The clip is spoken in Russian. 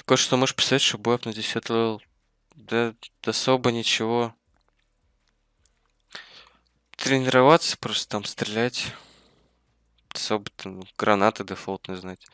Такое, что можешь представить, что боев на 10 левел. Да, да особо ничего. Тренироваться, просто там стрелять. Особо там гранаты дефолтные знать.